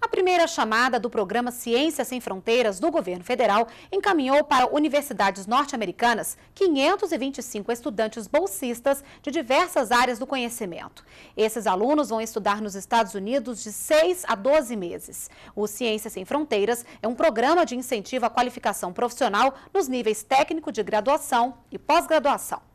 A primeira chamada do programa Ciência Sem Fronteiras do governo federal encaminhou para universidades norte-americanas 525 estudantes bolsistas de diversas áreas do conhecimento. Esses alunos vão estudar nos Estados Unidos de 6 a 12 meses. O Ciência Sem Fronteiras é um programa de incentivo à qualificação profissional nos níveis técnico de graduação e pós-graduação.